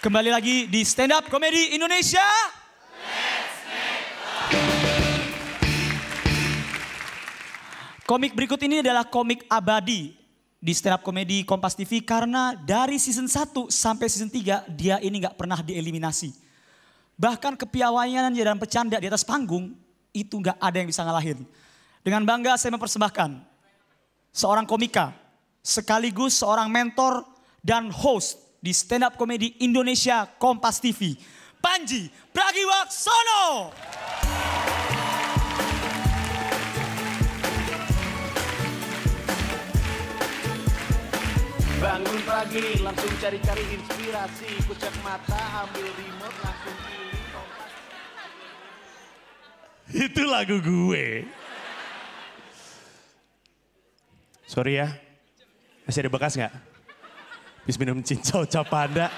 Kembali lagi di Stand Up Comedy Indonesia. Komik berikut ini adalah komik abadi di stand up Comedy Kompas TV karena dari season 1 sampai season 3 dia ini nggak pernah dieliminasi. Bahkan kepiawaian dan pecanda di atas panggung itu nggak ada yang bisa ngalahin. Dengan bangga saya mempersembahkan seorang komika sekaligus seorang mentor dan host di stand up komedi Indonesia Kompas TV. Panji Pragiwaksono. Bangun pagi, langsung cari-cari inspirasi. Kucek mata, ambil remote, langsung pilih Itu lagu gue. Sorry ya, masih ada bekas nggak? Bis minum cincau capanda.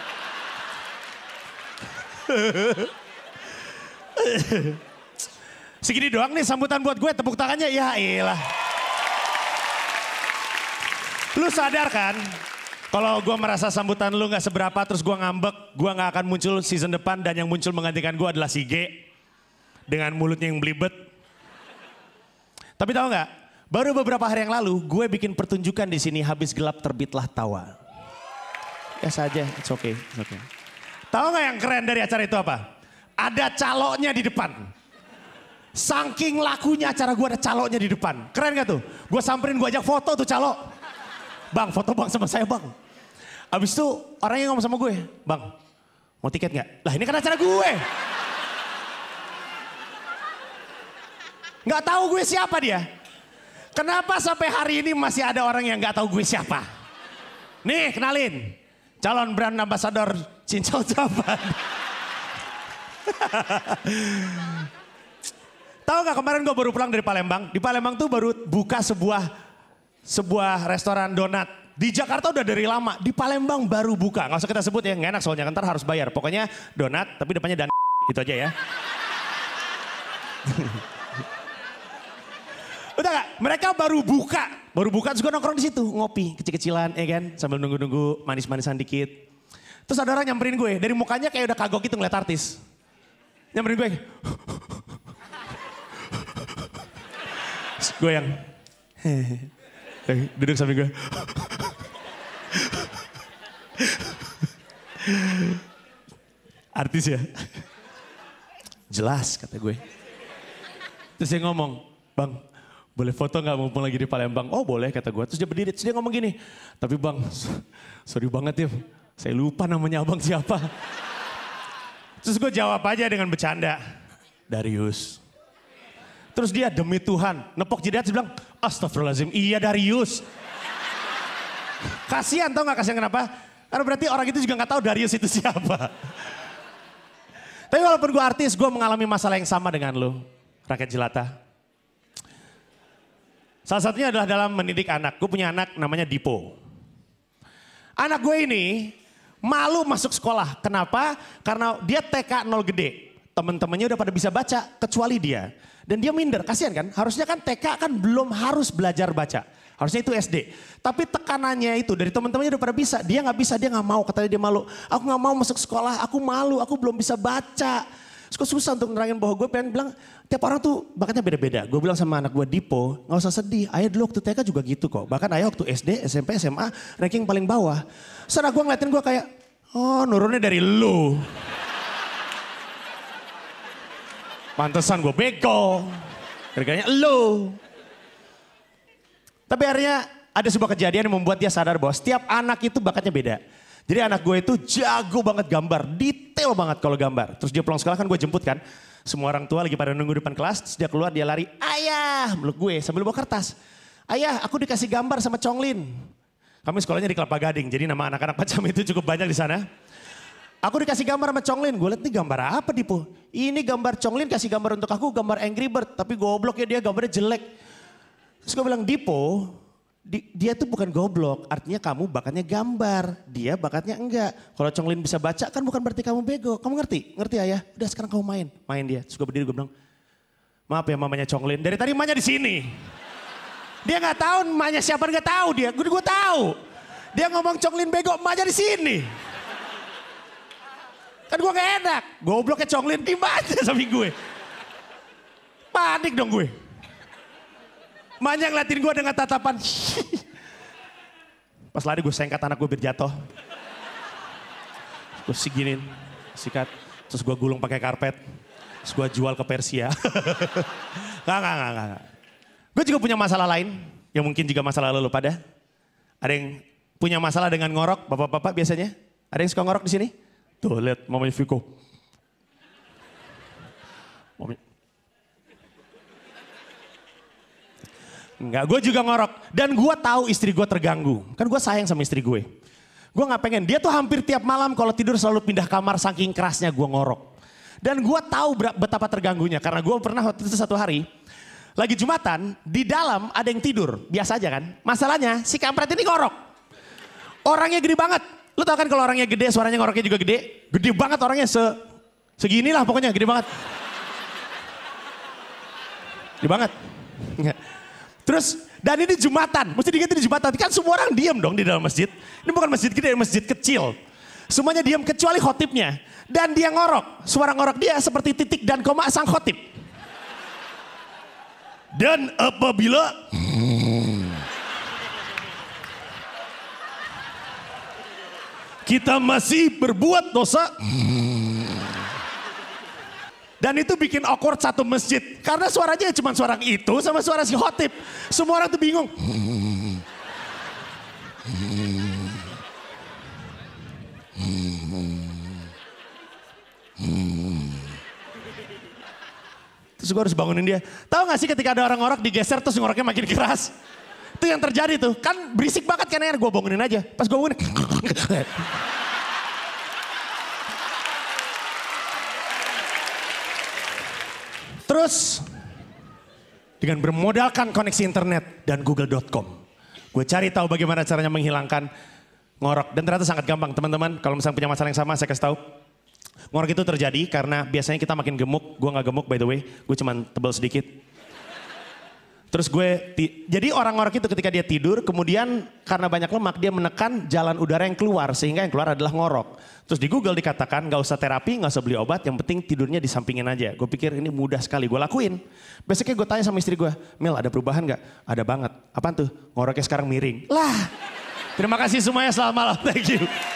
Segini doang nih sambutan buat gue, tepuk tangannya. Ya elah. Lu sadar kan? Kalau gue merasa sambutan lu gak seberapa terus gue ngambek, gue gak akan muncul season depan dan yang muncul menggantikan gue adalah si G. Dengan mulutnya yang belibet. Tapi tahu gak, baru beberapa hari yang lalu gue bikin pertunjukan di sini habis gelap terbitlah tawa. Ya saja, it's okay, it's okay. Tahu nggak yang keren dari acara itu apa? Ada caloknya di depan. Saking lakunya acara gue ada caloknya di depan. Keren gak tuh? Gue samperin, gue ajak foto tuh calok. Bang, foto bang sama saya bang. Abis itu orang yang ngomong sama gue, bang mau tiket gak? Lah ini kan acara gue. Gak tahu gue siapa dia. Kenapa sampai hari ini masih ada orang yang gak tahu gue siapa? Nih kenalin, calon brand ambassador Cincau Japan. Tahu nggak kemarin gue baru pulang dari Palembang. Di Palembang tuh baru buka sebuah sebuah restoran donat. Di Jakarta udah dari lama. Di Palembang baru buka. Nggak usah kita sebut ya. gak enak soalnya ntar harus bayar. Pokoknya donat tapi depannya dan itu aja ya. Udah gak? Mereka baru buka. Baru buka terus gue nongkrong di situ. Ngopi kecil-kecilan ya kan. Sambil nunggu-nunggu manis-manisan dikit. Terus ada orang nyamperin gue. Dari mukanya kayak udah kagok gitu ngeliat artis. Nyamperin gue. gue yang. Eh, duduk samping gue. Artis ya? Jelas kata gue. Terus dia ngomong, Bang, boleh foto nggak mumpung lagi di Palembang? Oh boleh kata gue. Terus dia berdiri, terus dia ngomong gini, tapi bang, sorry banget ya, saya lupa namanya abang siapa. Terus gue jawab aja dengan bercanda, Darius. Terus dia demi Tuhan, nepok jidat bilang, astagfirullahaladzim, iya Darius. Kasian tau gak kasihan kenapa? Karena berarti orang itu juga gak tahu Darius itu siapa. Tapi walaupun gue artis, gue mengalami masalah yang sama dengan lo, rakyat jelata. Salah satunya adalah dalam mendidik anak. Gue punya anak namanya Dipo. Anak gue ini malu masuk sekolah. Kenapa? Karena dia TK nol gede. Temen-temennya udah pada bisa baca kecuali dia. Dan dia minder, kasihan kan? Harusnya kan TK kan belum harus belajar baca. Harusnya itu SD. Tapi tekanannya itu dari teman-temannya udah pada bisa. Dia gak bisa, dia gak mau. Katanya dia malu. Aku gak mau masuk sekolah, aku malu, aku belum bisa baca. Terus susah untuk nerangin bahwa gue pengen bilang, tiap orang tuh bakatnya beda-beda. Gue bilang sama anak gue Dipo, gak usah sedih. Ayah dulu waktu TK juga gitu kok. Bahkan ayah waktu SD, SMP, SMA, ranking paling bawah. Setelah gue ngeliatin gue kayak, oh nurunnya dari lu. Pantesan gue bego. Harganya lu. Tapi akhirnya ada sebuah kejadian yang membuat dia sadar bahwa setiap anak itu bakatnya beda. Jadi anak gue itu jago banget gambar, detail banget kalau gambar. Terus dia pulang sekolah kan gue jemput kan. Semua orang tua lagi pada nunggu depan kelas, terus dia keluar dia lari, ayah meluk gue sambil bawa kertas. Ayah aku dikasih gambar sama Conglin. Kami sekolahnya di Kelapa Gading, jadi nama anak-anak macam itu cukup banyak di sana. Aku dikasih gambar sama Conglin, gue liat nih gambar apa Dipo. Ini gambar Conglin kasih gambar untuk aku, gambar Angry Bird. Tapi goblok ya dia gambarnya jelek. Terus gue bilang, Dipo, di, dia tuh bukan goblok, artinya kamu bakatnya gambar, dia bakatnya enggak. Kalau Chonglin bisa baca kan bukan berarti kamu bego. Kamu ngerti? Ngerti ayah? Udah sekarang kamu main. Main dia. suka berdiri gue bilang, maaf ya mamanya Chonglin dari tadi mamanya di sini. Dia nggak tahu mamanya siapa nggak tahu dia. Gue gue tahu. Dia ngomong Chonglin bego, mamanya di sini. Kan gue gak enak. Gobloknya Chonglin di mana sama gue. Panik dong gue. Manja ngeliatin gue dengan tatapan. Pas lari gue sengkat anak gue biar jatuh. Gue siginin, sikat. Terus gue gulung pakai karpet. Terus gue jual ke Persia. gak, gak, gak, gak. Gue juga punya masalah lain. Yang mungkin juga masalah lalu pada. Ada yang punya masalah dengan ngorok, bapak-bapak biasanya? Ada yang suka ngorok di sini? Tuh, lihat mamanya fiko. Enggak, gue juga ngorok. Dan gue tahu istri gue terganggu. Kan gue sayang sama istri gue. Gue gak pengen. Dia tuh hampir tiap malam kalau tidur selalu pindah kamar saking kerasnya gue ngorok. Dan gue tahu betapa terganggunya. Karena gue pernah waktu itu satu hari. Lagi Jumatan, di dalam ada yang tidur. Biasa aja kan. Masalahnya si kampret ini ngorok. Orangnya gede banget. lo tau kan kalau orangnya gede suaranya ngoroknya juga gede. Gede banget orangnya se... Seginilah pokoknya gede banget. Gede banget. Terus dan ini jumatan, mesti diingat ini jumatan. Kan semua orang diam dong di dalam masjid. Ini bukan masjid gede, masjid kecil. Semuanya diam kecuali khotibnya. Dan dia ngorok. Suara ngorok dia seperti titik dan koma sang khotib. Dan apabila kita masih berbuat dosa, dan itu bikin awkward satu masjid. Karena suaranya ya cuma suara itu sama suara si hotip, Semua orang tuh bingung. Terus gue harus bangunin dia. Tahu gak sih ketika ada orang ngorok digeser terus ngoroknya makin keras. Itu yang terjadi tuh. Kan berisik banget kan air. Gue bangunin aja. Pas gue bangunin. Terus dengan bermodalkan koneksi internet dan google.com. Gue cari tahu bagaimana caranya menghilangkan ngorok. Dan ternyata sangat gampang teman-teman. Kalau misalnya punya masalah yang sama saya kasih tahu. Ngorok itu terjadi karena biasanya kita makin gemuk. Gue gak gemuk by the way. Gue cuman tebel sedikit Terus gue, jadi orang-orang itu ketika dia tidur, kemudian karena banyak lemak dia menekan jalan udara yang keluar, sehingga yang keluar adalah ngorok. Terus di Google dikatakan gak usah terapi, gak usah beli obat, yang penting tidurnya disampingin aja. Gue pikir ini mudah sekali, gue lakuin. Besoknya gue tanya sama istri gue, Mil ada perubahan gak? Ada banget. Apaan tuh? Ngoroknya sekarang miring. Lah, terima kasih semuanya, selamat malam, thank you.